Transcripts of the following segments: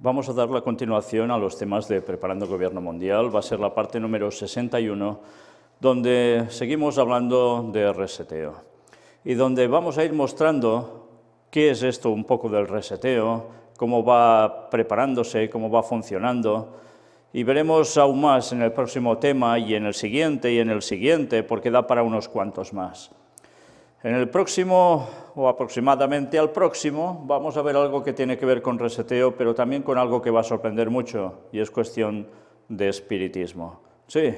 Vamos a dar la continuación a los temas de Preparando Gobierno Mundial. Va a ser la parte número 61, donde seguimos hablando de reseteo y donde vamos a ir mostrando qué es esto un poco del reseteo, cómo va preparándose, cómo va funcionando. Y veremos aún más en el próximo tema y en el siguiente y en el siguiente, porque da para unos cuantos más. En el próximo, o aproximadamente al próximo, vamos a ver algo que tiene que ver con reseteo, pero también con algo que va a sorprender mucho, y es cuestión de espiritismo. Sí,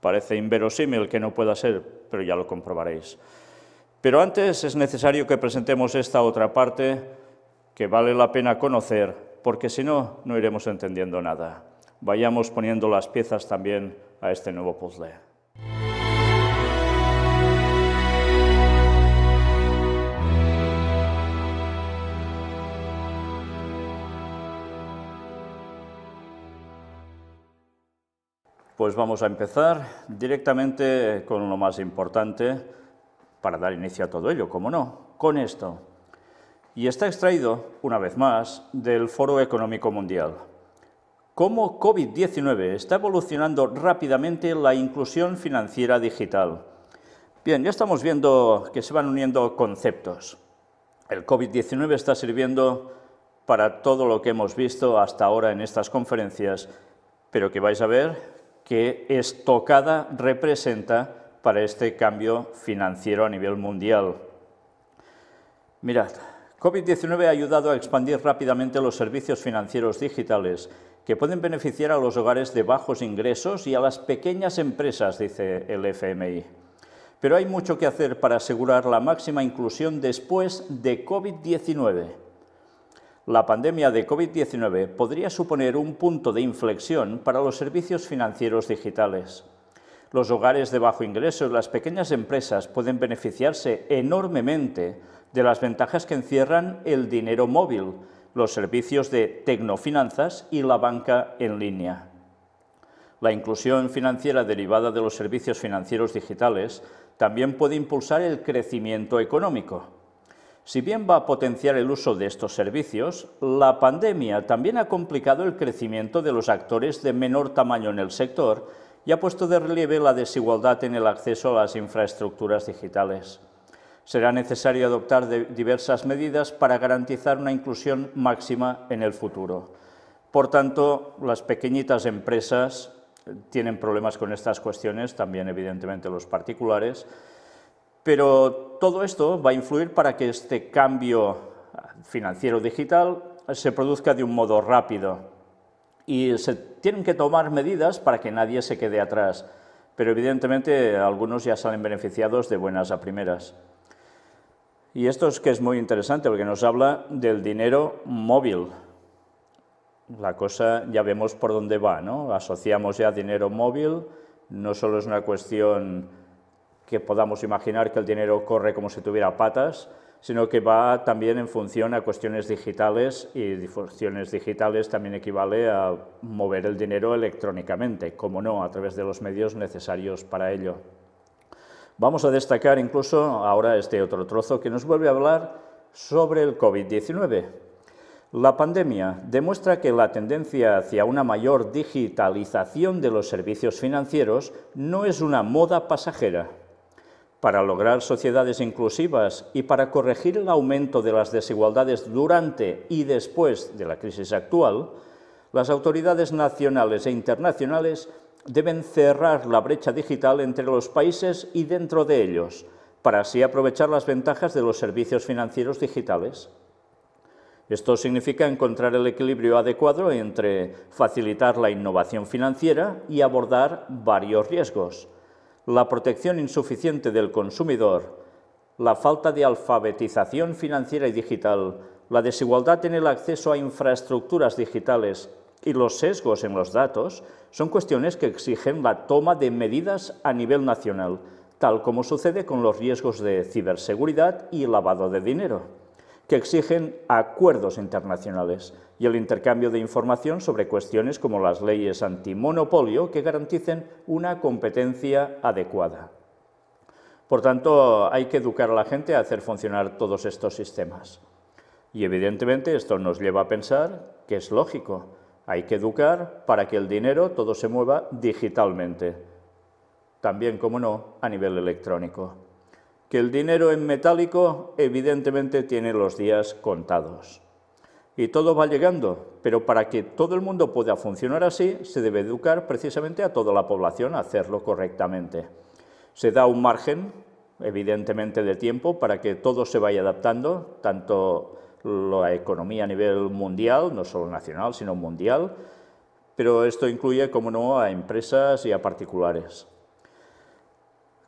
parece inverosímil que no pueda ser, pero ya lo comprobaréis. Pero antes es necesario que presentemos esta otra parte que vale la pena conocer, porque si no, no iremos entendiendo nada. Vayamos poniendo las piezas también a este nuevo puzzle. Pues vamos a empezar directamente con lo más importante para dar inicio a todo ello, como no, con esto. Y está extraído, una vez más, del Foro Económico Mundial. Cómo COVID-19 está evolucionando rápidamente la inclusión financiera digital. Bien, ya estamos viendo que se van uniendo conceptos. El COVID-19 está sirviendo para todo lo que hemos visto hasta ahora en estas conferencias, pero que vais a ver que estocada representa para este cambio financiero a nivel mundial. Mirad, COVID-19 ha ayudado a expandir rápidamente los servicios financieros digitales que pueden beneficiar a los hogares de bajos ingresos y a las pequeñas empresas, dice el FMI. Pero hay mucho que hacer para asegurar la máxima inclusión después de COVID-19 la pandemia de COVID-19 podría suponer un punto de inflexión para los servicios financieros digitales. Los hogares de bajo ingreso y las pequeñas empresas pueden beneficiarse enormemente de las ventajas que encierran el dinero móvil, los servicios de tecnofinanzas y la banca en línea. La inclusión financiera derivada de los servicios financieros digitales también puede impulsar el crecimiento económico. Si bien va a potenciar el uso de estos servicios, la pandemia también ha complicado el crecimiento de los actores de menor tamaño en el sector y ha puesto de relieve la desigualdad en el acceso a las infraestructuras digitales. Será necesario adoptar diversas medidas para garantizar una inclusión máxima en el futuro. Por tanto, las pequeñitas empresas eh, tienen problemas con estas cuestiones, también evidentemente los particulares, pero todo esto va a influir para que este cambio financiero digital se produzca de un modo rápido y se tienen que tomar medidas para que nadie se quede atrás. Pero evidentemente algunos ya salen beneficiados de buenas a primeras. Y esto es que es muy interesante porque nos habla del dinero móvil. La cosa ya vemos por dónde va, ¿no? Asociamos ya dinero móvil, no solo es una cuestión que podamos imaginar que el dinero corre como si tuviera patas, sino que va también en función a cuestiones digitales y funciones digitales también equivale a mover el dinero electrónicamente, como no, a través de los medios necesarios para ello. Vamos a destacar incluso ahora este otro trozo que nos vuelve a hablar sobre el COVID-19. La pandemia demuestra que la tendencia hacia una mayor digitalización de los servicios financieros no es una moda pasajera, para lograr sociedades inclusivas y para corregir el aumento de las desigualdades durante y después de la crisis actual, las autoridades nacionales e internacionales deben cerrar la brecha digital entre los países y dentro de ellos, para así aprovechar las ventajas de los servicios financieros digitales. Esto significa encontrar el equilibrio adecuado entre facilitar la innovación financiera y abordar varios riesgos, la protección insuficiente del consumidor, la falta de alfabetización financiera y digital, la desigualdad en el acceso a infraestructuras digitales y los sesgos en los datos son cuestiones que exigen la toma de medidas a nivel nacional, tal como sucede con los riesgos de ciberseguridad y lavado de dinero que exigen acuerdos internacionales y el intercambio de información sobre cuestiones como las leyes antimonopolio que garanticen una competencia adecuada. Por tanto, hay que educar a la gente a hacer funcionar todos estos sistemas. Y evidentemente esto nos lleva a pensar que es lógico, hay que educar para que el dinero todo se mueva digitalmente, también, como no, a nivel electrónico que el dinero en metálico evidentemente tiene los días contados. Y todo va llegando, pero para que todo el mundo pueda funcionar así, se debe educar precisamente a toda la población a hacerlo correctamente. Se da un margen, evidentemente, de tiempo para que todo se vaya adaptando, tanto la economía a nivel mundial, no solo nacional, sino mundial, pero esto incluye, como no, a empresas y a particulares.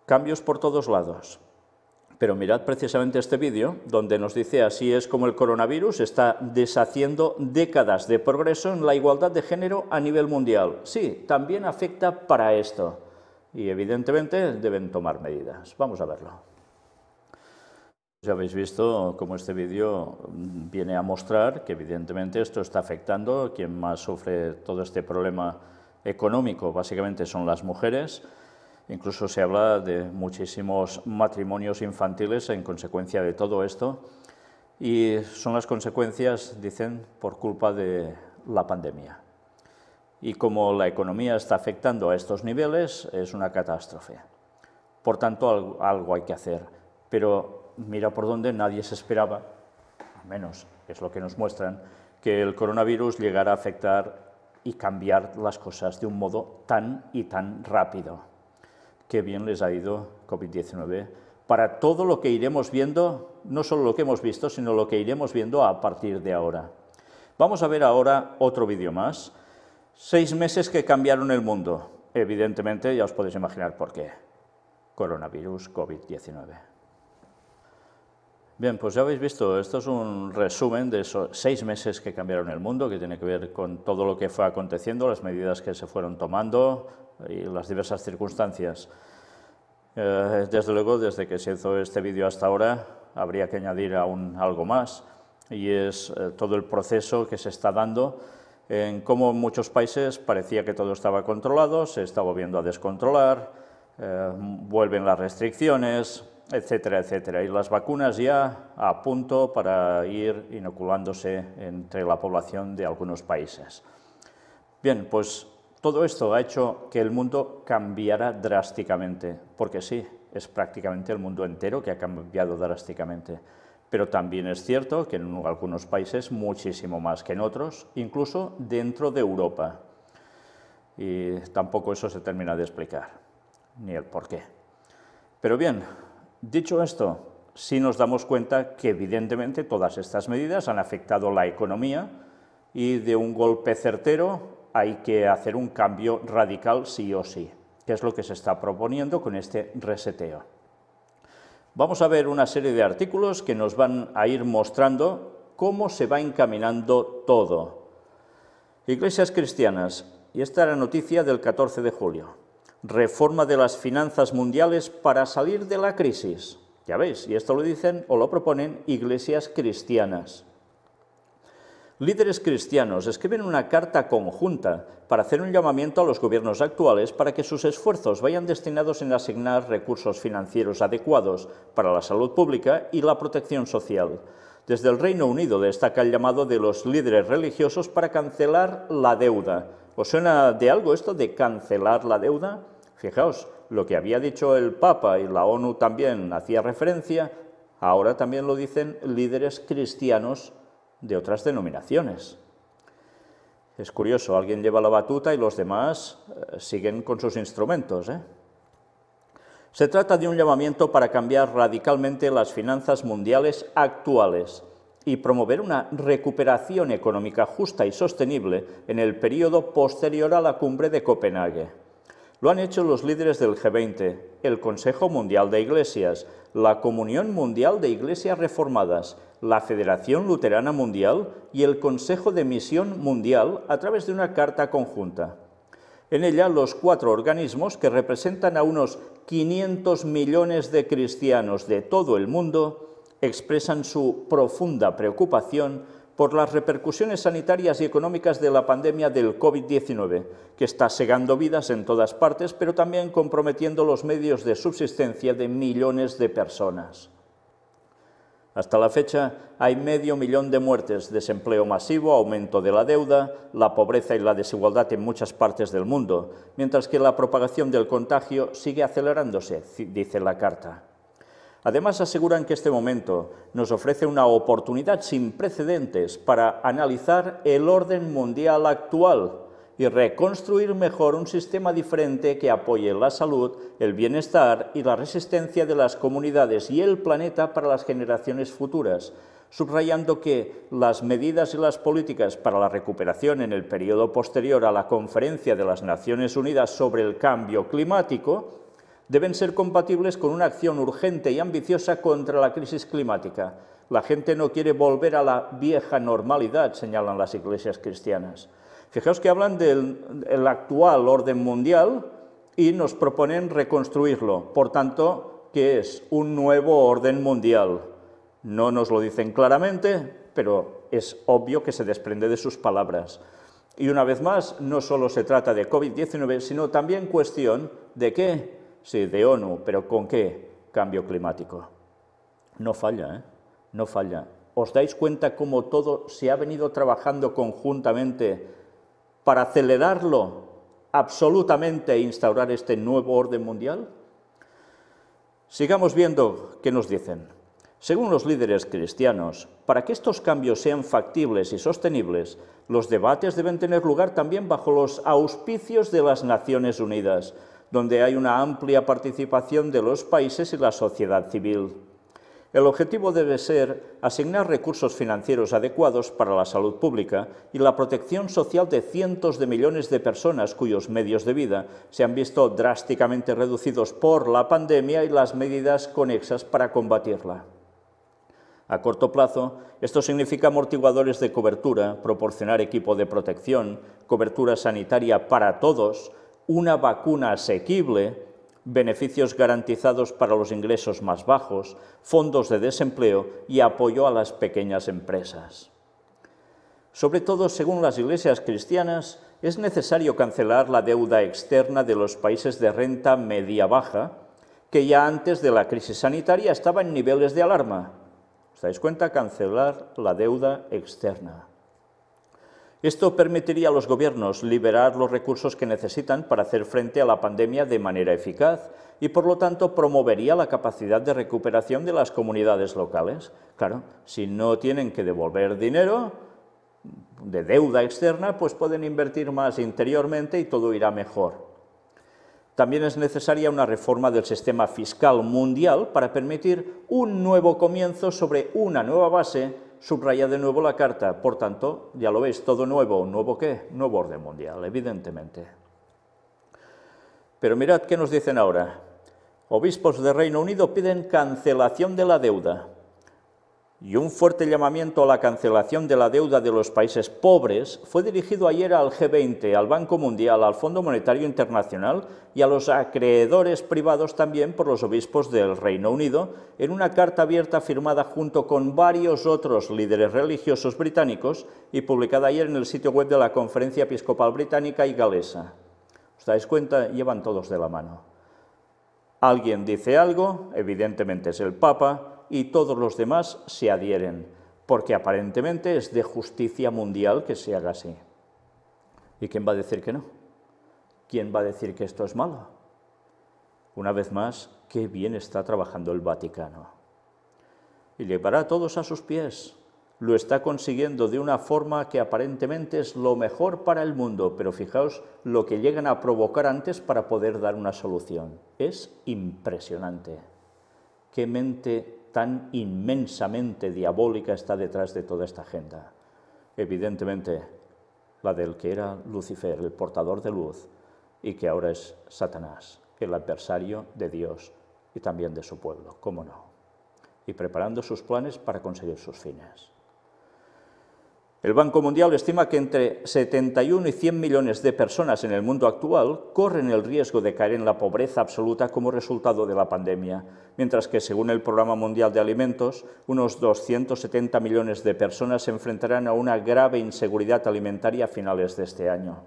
Cambios por todos lados. Pero mirad precisamente este vídeo, donde nos dice así es como el coronavirus está deshaciendo décadas de progreso en la igualdad de género a nivel mundial. Sí, también afecta para esto. Y evidentemente deben tomar medidas. Vamos a verlo. Ya habéis visto cómo este vídeo viene a mostrar que evidentemente esto está afectando. Quien más sufre todo este problema económico básicamente son las mujeres Incluso se habla de muchísimos matrimonios infantiles en consecuencia de todo esto y son las consecuencias, dicen, por culpa de la pandemia. Y como la economía está afectando a estos niveles, es una catástrofe. Por tanto, algo hay que hacer. Pero mira por dónde nadie se esperaba, al menos es lo que nos muestran, que el coronavirus llegara a afectar y cambiar las cosas de un modo tan y tan rápido qué bien les ha ido COVID-19 para todo lo que iremos viendo, no solo lo que hemos visto, sino lo que iremos viendo a partir de ahora. Vamos a ver ahora otro vídeo más. Seis meses que cambiaron el mundo. Evidentemente, ya os podéis imaginar por qué. Coronavirus COVID-19. Bien, pues ya habéis visto, esto es un resumen de esos seis meses que cambiaron el mundo, que tiene que ver con todo lo que fue aconteciendo, las medidas que se fueron tomando, y las diversas circunstancias. Eh, desde luego, desde que se hizo este vídeo hasta ahora, habría que añadir aún algo más, y es eh, todo el proceso que se está dando en cómo en muchos países parecía que todo estaba controlado, se está volviendo a descontrolar, eh, vuelven las restricciones, etcétera, etcétera. Y las vacunas ya a punto para ir inoculándose entre la población de algunos países. Bien, pues todo esto ha hecho que el mundo cambiara drásticamente, porque sí, es prácticamente el mundo entero que ha cambiado drásticamente. Pero también es cierto que en algunos países muchísimo más que en otros, incluso dentro de Europa. Y tampoco eso se termina de explicar, ni el por qué. Pero bien, dicho esto, sí nos damos cuenta que evidentemente todas estas medidas han afectado la economía y de un golpe certero hay que hacer un cambio radical sí o sí, que es lo que se está proponiendo con este reseteo. Vamos a ver una serie de artículos que nos van a ir mostrando cómo se va encaminando todo. Iglesias cristianas, y esta era noticia del 14 de julio. Reforma de las finanzas mundiales para salir de la crisis. Ya veis, y esto lo dicen o lo proponen iglesias cristianas líderes cristianos escriben una carta conjunta para hacer un llamamiento a los gobiernos actuales para que sus esfuerzos vayan destinados en asignar recursos financieros adecuados para la salud pública y la protección social. Desde el Reino Unido destaca el llamado de los líderes religiosos para cancelar la deuda. ¿Os suena de algo esto de cancelar la deuda? Fijaos, lo que había dicho el Papa y la ONU también hacía referencia, ahora también lo dicen líderes cristianos de otras denominaciones. Es curioso, alguien lleva la batuta y los demás eh, siguen con sus instrumentos. ¿eh? Se trata de un llamamiento para cambiar radicalmente las finanzas mundiales actuales y promover una recuperación económica justa y sostenible en el periodo posterior a la cumbre de Copenhague. Lo han hecho los líderes del G20, el Consejo Mundial de Iglesias, la Comunión Mundial de Iglesias Reformadas, la Federación Luterana Mundial y el Consejo de Misión Mundial a través de una carta conjunta. En ella los cuatro organismos que representan a unos 500 millones de cristianos de todo el mundo expresan su profunda preocupación por las repercusiones sanitarias y económicas de la pandemia del COVID-19, que está segando vidas en todas partes, pero también comprometiendo los medios de subsistencia de millones de personas. Hasta la fecha hay medio millón de muertes, desempleo masivo, aumento de la deuda, la pobreza y la desigualdad en muchas partes del mundo, mientras que la propagación del contagio sigue acelerándose, dice la carta. Además, aseguran que este momento nos ofrece una oportunidad sin precedentes para analizar el orden mundial actual y reconstruir mejor un sistema diferente que apoye la salud, el bienestar y la resistencia de las comunidades y el planeta para las generaciones futuras, subrayando que las medidas y las políticas para la recuperación en el periodo posterior a la Conferencia de las Naciones Unidas sobre el Cambio Climático deben ser compatibles con una acción urgente y ambiciosa contra la crisis climática. La gente no quiere volver a la vieja normalidad, señalan las iglesias cristianas. Fijaos que hablan del actual orden mundial y nos proponen reconstruirlo. Por tanto, ¿qué es? Un nuevo orden mundial. No nos lo dicen claramente, pero es obvio que se desprende de sus palabras. Y una vez más, no solo se trata de COVID-19, sino también cuestión de qué? sí, de ONU, pero ¿con qué? Cambio climático. No falla, ¿eh? No falla. ¿Os dais cuenta cómo todo se ha venido trabajando conjuntamente para acelerarlo absolutamente e instaurar este nuevo orden mundial? Sigamos viendo qué nos dicen. Según los líderes cristianos, para que estos cambios sean factibles y sostenibles, los debates deben tener lugar también bajo los auspicios de las Naciones Unidas, donde hay una amplia participación de los países y la sociedad civil. El objetivo debe ser asignar recursos financieros adecuados para la salud pública y la protección social de cientos de millones de personas cuyos medios de vida se han visto drásticamente reducidos por la pandemia y las medidas conexas para combatirla. A corto plazo, esto significa amortiguadores de cobertura, proporcionar equipo de protección, cobertura sanitaria para todos, una vacuna asequible, beneficios garantizados para los ingresos más bajos, fondos de desempleo y apoyo a las pequeñas empresas. Sobre todo, según las iglesias cristianas, es necesario cancelar la deuda externa de los países de renta media-baja, que ya antes de la crisis sanitaria estaba en niveles de alarma. ¿Os dais cuenta? Cancelar la deuda externa. Esto permitiría a los gobiernos liberar los recursos que necesitan para hacer frente a la pandemia de manera eficaz y, por lo tanto, promovería la capacidad de recuperación de las comunidades locales. Claro, si no tienen que devolver dinero de deuda externa, pues pueden invertir más interiormente y todo irá mejor. También es necesaria una reforma del sistema fiscal mundial para permitir un nuevo comienzo sobre una nueva base subraya de nuevo la carta. Por tanto, ya lo veis, todo nuevo. ¿Nuevo qué? Nuevo orden mundial, evidentemente. Pero mirad qué nos dicen ahora. Obispos de Reino Unido piden cancelación de la deuda y un fuerte llamamiento a la cancelación de la deuda de los países pobres fue dirigido ayer al G20, al Banco Mundial, al Fondo Monetario Internacional y a los acreedores privados también por los obispos del Reino Unido en una carta abierta firmada junto con varios otros líderes religiosos británicos y publicada ayer en el sitio web de la Conferencia Episcopal Británica y Galesa. ¿Os dais cuenta? Llevan todos de la mano. Alguien dice algo, evidentemente es el Papa, y todos los demás se adhieren, porque aparentemente es de justicia mundial que se haga así. ¿Y quién va a decir que no? ¿Quién va a decir que esto es malo? Una vez más, qué bien está trabajando el Vaticano. Y llevará a todos a sus pies. Lo está consiguiendo de una forma que aparentemente es lo mejor para el mundo, pero fijaos lo que llegan a provocar antes para poder dar una solución. Es impresionante. Qué mente tan inmensamente diabólica está detrás de toda esta agenda. Evidentemente, la del que era Lucifer, el portador de luz, y que ahora es Satanás, el adversario de Dios y también de su pueblo, cómo no, y preparando sus planes para conseguir sus fines. El Banco Mundial estima que entre 71 y 100 millones de personas en el mundo actual corren el riesgo de caer en la pobreza absoluta como resultado de la pandemia, mientras que, según el Programa Mundial de Alimentos, unos 270 millones de personas se enfrentarán a una grave inseguridad alimentaria a finales de este año.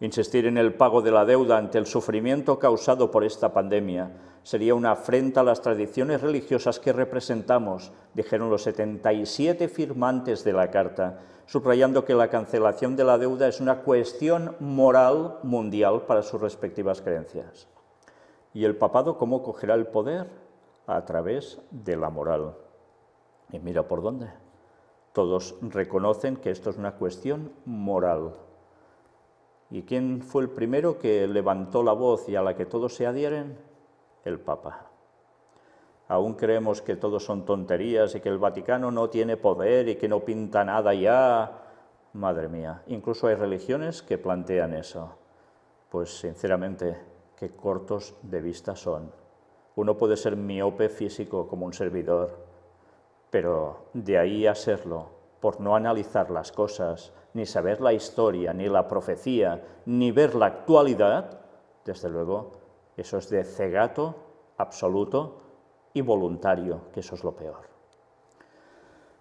Insistir en el pago de la deuda ante el sufrimiento causado por esta pandemia sería una afrenta a las tradiciones religiosas que representamos, dijeron los 77 firmantes de la carta, subrayando que la cancelación de la deuda es una cuestión moral mundial para sus respectivas creencias. ¿Y el papado cómo cogerá el poder? A través de la moral. Y mira por dónde. Todos reconocen que esto es una cuestión moral. ¿Y quién fue el primero que levantó la voz y a la que todos se adhieren? el Papa. Aún creemos que todo son tonterías y que el Vaticano no tiene poder y que no pinta nada ya. Madre mía, incluso hay religiones que plantean eso. Pues sinceramente, qué cortos de vista son. Uno puede ser miope físico como un servidor, pero de ahí a serlo, por no analizar las cosas, ni saber la historia, ni la profecía, ni ver la actualidad, desde luego eso es de cegato absoluto y voluntario, que eso es lo peor.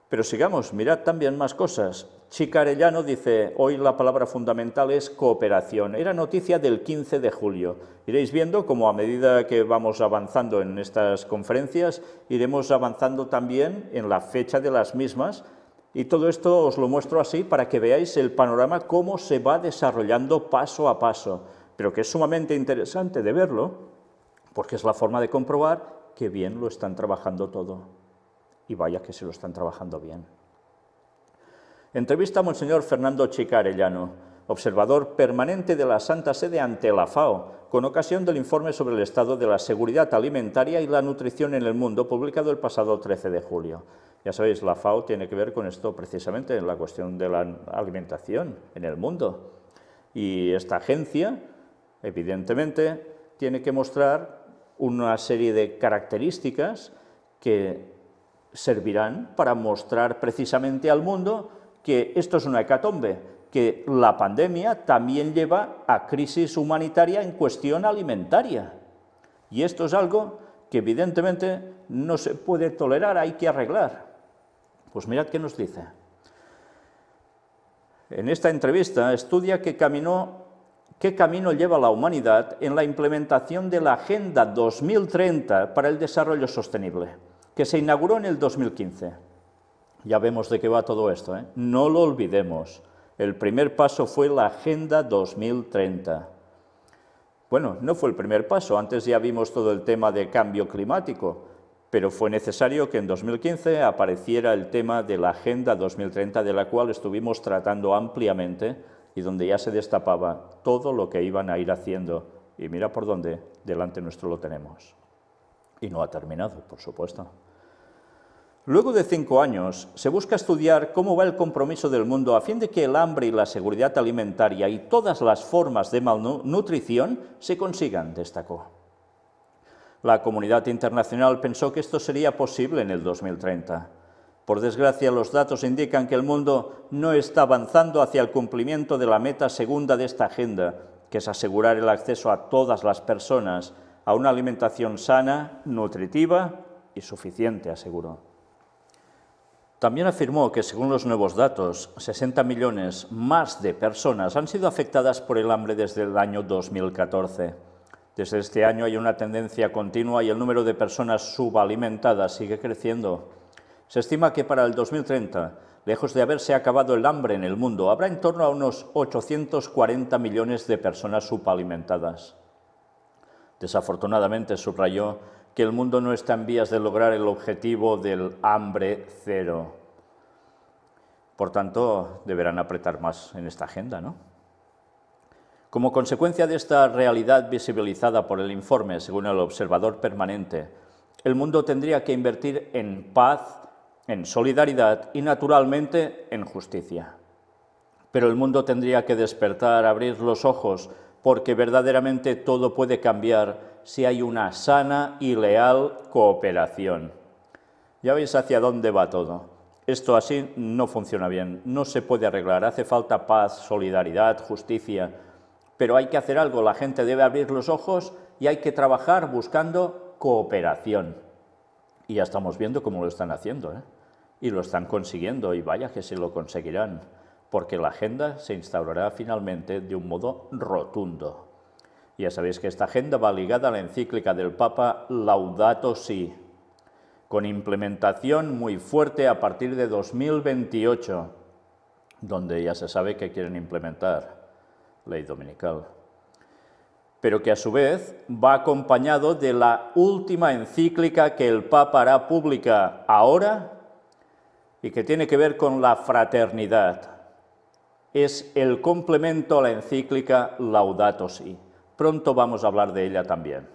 Pero sigamos, mirad también más cosas. Chicarellano dice, hoy la palabra fundamental es cooperación. Era noticia del 15 de julio. Iréis viendo cómo a medida que vamos avanzando en estas conferencias, iremos avanzando también en la fecha de las mismas. Y todo esto os lo muestro así para que veáis el panorama, cómo se va desarrollando paso a paso pero que es sumamente interesante de verlo, porque es la forma de comprobar que bien lo están trabajando todo. Y vaya que se lo están trabajando bien. Entrevista a Monseñor Fernando Chicarellano, observador permanente de la Santa Sede ante la FAO, con ocasión del informe sobre el estado de la seguridad alimentaria y la nutrición en el mundo, publicado el pasado 13 de julio. Ya sabéis, la FAO tiene que ver con esto precisamente, en la cuestión de la alimentación en el mundo. Y esta agencia evidentemente, tiene que mostrar una serie de características que servirán para mostrar precisamente al mundo que esto es una hecatombe, que la pandemia también lleva a crisis humanitaria en cuestión alimentaria. Y esto es algo que evidentemente no se puede tolerar, hay que arreglar. Pues mirad qué nos dice. En esta entrevista estudia que caminó qué camino lleva la humanidad en la implementación de la Agenda 2030 para el Desarrollo Sostenible, que se inauguró en el 2015. Ya vemos de qué va todo esto, ¿eh? no lo olvidemos. El primer paso fue la Agenda 2030. Bueno, no fue el primer paso, antes ya vimos todo el tema de cambio climático, pero fue necesario que en 2015 apareciera el tema de la Agenda 2030, de la cual estuvimos tratando ampliamente y donde ya se destapaba todo lo que iban a ir haciendo. Y mira por dónde, delante nuestro lo tenemos. Y no ha terminado, por supuesto. Luego de cinco años, se busca estudiar cómo va el compromiso del mundo a fin de que el hambre y la seguridad alimentaria y todas las formas de malnutrición se consigan, destacó. La comunidad internacional pensó que esto sería posible en el 2030. Por desgracia, los datos indican que el mundo no está avanzando hacia el cumplimiento de la meta segunda de esta agenda, que es asegurar el acceso a todas las personas a una alimentación sana, nutritiva y suficiente, aseguró. También afirmó que, según los nuevos datos, 60 millones más de personas han sido afectadas por el hambre desde el año 2014. Desde este año hay una tendencia continua y el número de personas subalimentadas sigue creciendo. Se estima que para el 2030, lejos de haberse acabado el hambre en el mundo, habrá en torno a unos 840 millones de personas subalimentadas. Desafortunadamente, subrayó que el mundo no está en vías de lograr el objetivo del hambre cero. Por tanto, deberán apretar más en esta agenda, ¿no? Como consecuencia de esta realidad visibilizada por el informe, según el observador permanente, el mundo tendría que invertir en paz en solidaridad y naturalmente en justicia. Pero el mundo tendría que despertar, abrir los ojos, porque verdaderamente todo puede cambiar si hay una sana y leal cooperación. Ya veis hacia dónde va todo. Esto así no funciona bien, no se puede arreglar, hace falta paz, solidaridad, justicia, pero hay que hacer algo, la gente debe abrir los ojos y hay que trabajar buscando cooperación. Y ya estamos viendo cómo lo están haciendo. ¿eh? Y lo están consiguiendo, y vaya que se lo conseguirán, porque la agenda se instaurará finalmente de un modo rotundo. Ya sabéis que esta agenda va ligada a la encíclica del Papa Laudato Si, con implementación muy fuerte a partir de 2028, donde ya se sabe que quieren implementar ley dominical pero que a su vez va acompañado de la última encíclica que el Papa hará pública ahora y que tiene que ver con la fraternidad. Es el complemento a la encíclica Laudato Si. Pronto vamos a hablar de ella también.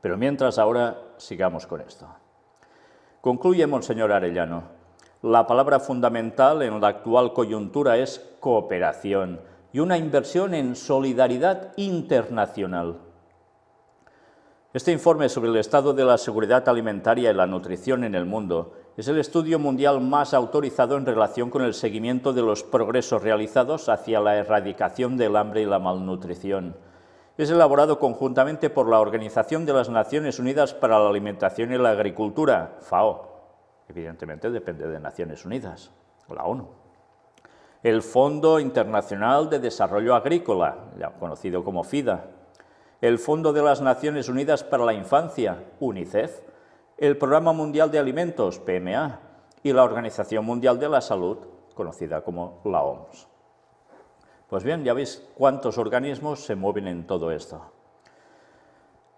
Pero mientras ahora sigamos con esto. Concluye Monseñor Arellano. La palabra fundamental en la actual coyuntura es cooperación y una inversión en solidaridad internacional. Este informe sobre el estado de la seguridad alimentaria y la nutrición en el mundo es el estudio mundial más autorizado en relación con el seguimiento de los progresos realizados hacia la erradicación del hambre y la malnutrición. Es elaborado conjuntamente por la Organización de las Naciones Unidas para la Alimentación y la Agricultura, FAO. Evidentemente depende de Naciones Unidas, la ONU. El Fondo Internacional de Desarrollo Agrícola, ya conocido como FIDA. El Fondo de las Naciones Unidas para la Infancia, UNICEF el Programa Mundial de Alimentos, PMA, y la Organización Mundial de la Salud, conocida como la OMS. Pues bien, ya veis cuántos organismos se mueven en todo esto.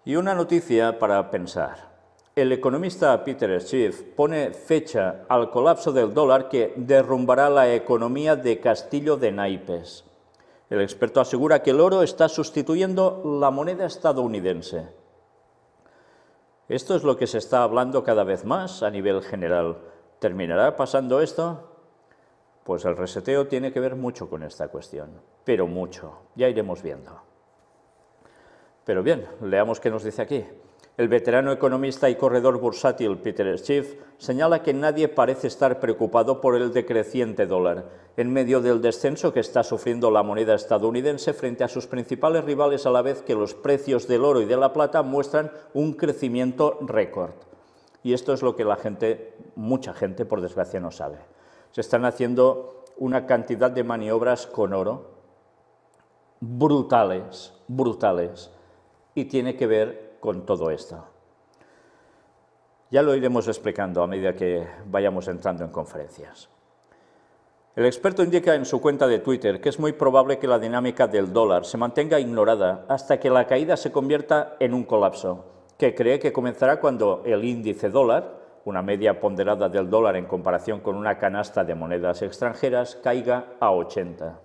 Y una noticia para pensar. El economista Peter Schiff pone fecha al colapso del dólar que derrumbará la economía de Castillo de Naipes. El experto asegura que el oro está sustituyendo la moneda estadounidense. Esto es lo que se está hablando cada vez más a nivel general. ¿Terminará pasando esto? Pues el reseteo tiene que ver mucho con esta cuestión, pero mucho, ya iremos viendo. Pero bien, leamos qué nos dice aquí. El veterano economista y corredor bursátil Peter Schiff señala que nadie parece estar preocupado por el decreciente dólar, en medio del descenso que está sufriendo la moneda estadounidense frente a sus principales rivales a la vez que los precios del oro y de la plata muestran un crecimiento récord. Y esto es lo que la gente, mucha gente por desgracia no sabe. Se están haciendo una cantidad de maniobras con oro brutales, brutales, y tiene que ver con todo esto. Ya lo iremos explicando a medida que vayamos entrando en conferencias. El experto indica en su cuenta de Twitter que es muy probable que la dinámica del dólar se mantenga ignorada hasta que la caída se convierta en un colapso, que cree que comenzará cuando el índice dólar, una media ponderada del dólar en comparación con una canasta de monedas extranjeras, caiga a 80.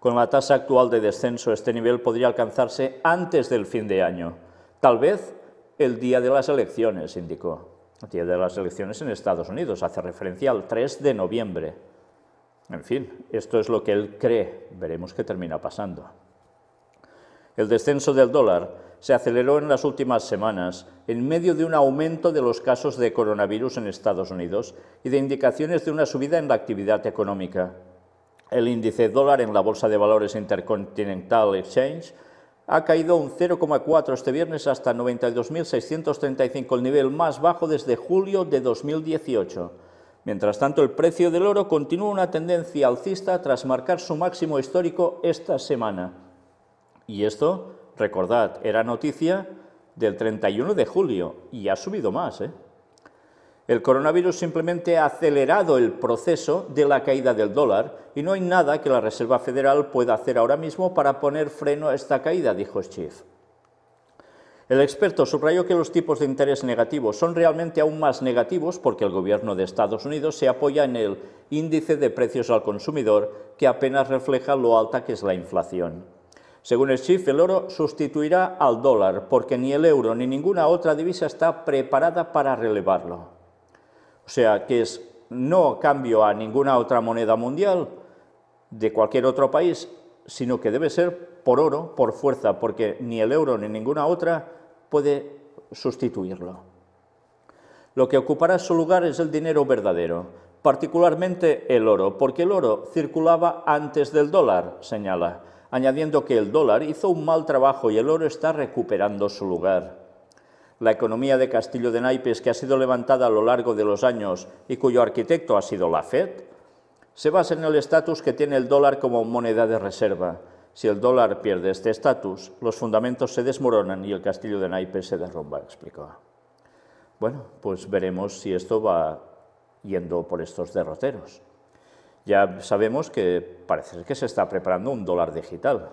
Con la tasa actual de descenso, este nivel podría alcanzarse antes del fin de año, Tal vez el día de las elecciones, indicó. El día de las elecciones en Estados Unidos, hace referencia al 3 de noviembre. En fin, esto es lo que él cree. Veremos qué termina pasando. El descenso del dólar se aceleró en las últimas semanas en medio de un aumento de los casos de coronavirus en Estados Unidos y de indicaciones de una subida en la actividad económica. El índice dólar en la Bolsa de Valores Intercontinental Exchange ha caído un 0,4 este viernes hasta 92.635, el nivel más bajo desde julio de 2018. Mientras tanto, el precio del oro continúa una tendencia alcista tras marcar su máximo histórico esta semana. Y esto, recordad, era noticia del 31 de julio y ha subido más, ¿eh? El coronavirus simplemente ha acelerado el proceso de la caída del dólar y no hay nada que la Reserva Federal pueda hacer ahora mismo para poner freno a esta caída, dijo Schiff. El experto subrayó que los tipos de interés negativos son realmente aún más negativos porque el gobierno de Estados Unidos se apoya en el índice de precios al consumidor que apenas refleja lo alta que es la inflación. Según Schiff, el oro sustituirá al dólar porque ni el euro ni ninguna otra divisa está preparada para relevarlo. O sea, que es no cambio a ninguna otra moneda mundial de cualquier otro país, sino que debe ser por oro, por fuerza, porque ni el euro ni ninguna otra puede sustituirlo. Lo que ocupará su lugar es el dinero verdadero, particularmente el oro, porque el oro circulaba antes del dólar, señala, añadiendo que el dólar hizo un mal trabajo y el oro está recuperando su lugar. La economía de Castillo de Naipes, que ha sido levantada a lo largo de los años y cuyo arquitecto ha sido la FED, se basa en el estatus que tiene el dólar como moneda de reserva. Si el dólar pierde este estatus, los fundamentos se desmoronan y el castillo de Naipes se derrumba, explicó. Bueno, pues veremos si esto va yendo por estos derroteros. Ya sabemos que parece que se está preparando un dólar digital,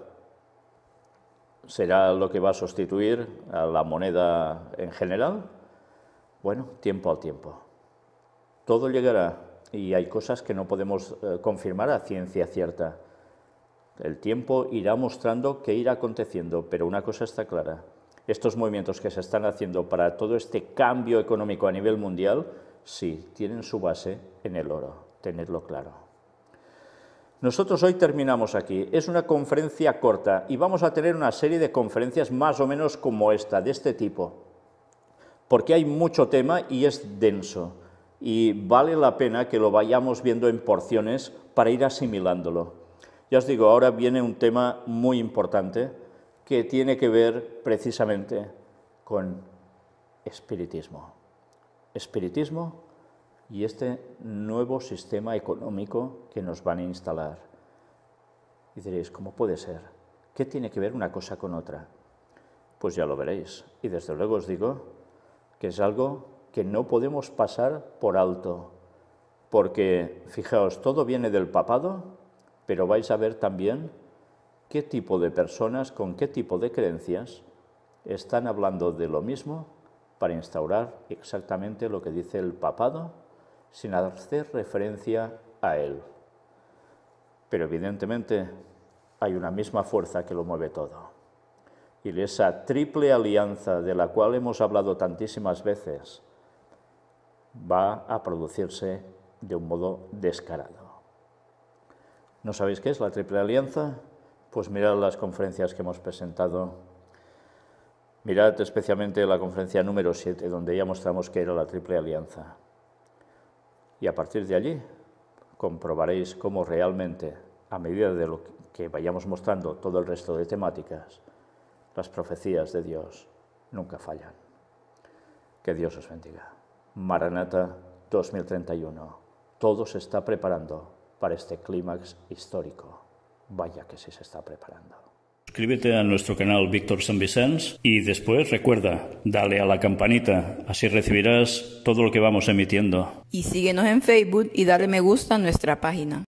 será lo que va a sustituir a la moneda en general. Bueno, tiempo al tiempo. Todo llegará y hay cosas que no podemos eh, confirmar a ciencia cierta. El tiempo irá mostrando qué irá aconteciendo, pero una cosa está clara. Estos movimientos que se están haciendo para todo este cambio económico a nivel mundial, sí, tienen su base en el oro, tenerlo claro. Nosotros hoy terminamos aquí. Es una conferencia corta y vamos a tener una serie de conferencias más o menos como esta, de este tipo, porque hay mucho tema y es denso. Y vale la pena que lo vayamos viendo en porciones para ir asimilándolo. Ya os digo, ahora viene un tema muy importante que tiene que ver precisamente con espiritismo. Espiritismo y este nuevo sistema económico que nos van a instalar. Y diréis, ¿cómo puede ser? ¿Qué tiene que ver una cosa con otra? Pues ya lo veréis. Y desde luego os digo que es algo que no podemos pasar por alto, porque fijaos, todo viene del papado, pero vais a ver también qué tipo de personas, con qué tipo de creencias están hablando de lo mismo para instaurar exactamente lo que dice el papado sin hacer referencia a él. Pero evidentemente hay una misma fuerza que lo mueve todo. Y esa triple alianza de la cual hemos hablado tantísimas veces va a producirse de un modo descarado. ¿No sabéis qué es la triple alianza? Pues mirad las conferencias que hemos presentado. Mirad especialmente la conferencia número 7, donde ya mostramos que era la triple alianza y a partir de allí comprobaréis cómo realmente, a medida de lo que vayamos mostrando todo el resto de temáticas, las profecías de Dios nunca fallan. Que Dios os bendiga. Maranata 2031. Todo se está preparando para este clímax histórico. Vaya que sí se está preparando. Suscríbete a nuestro canal Víctor San Vicens y después recuerda, dale a la campanita, así recibirás todo lo que vamos emitiendo. Y síguenos en Facebook y dale me gusta a nuestra página.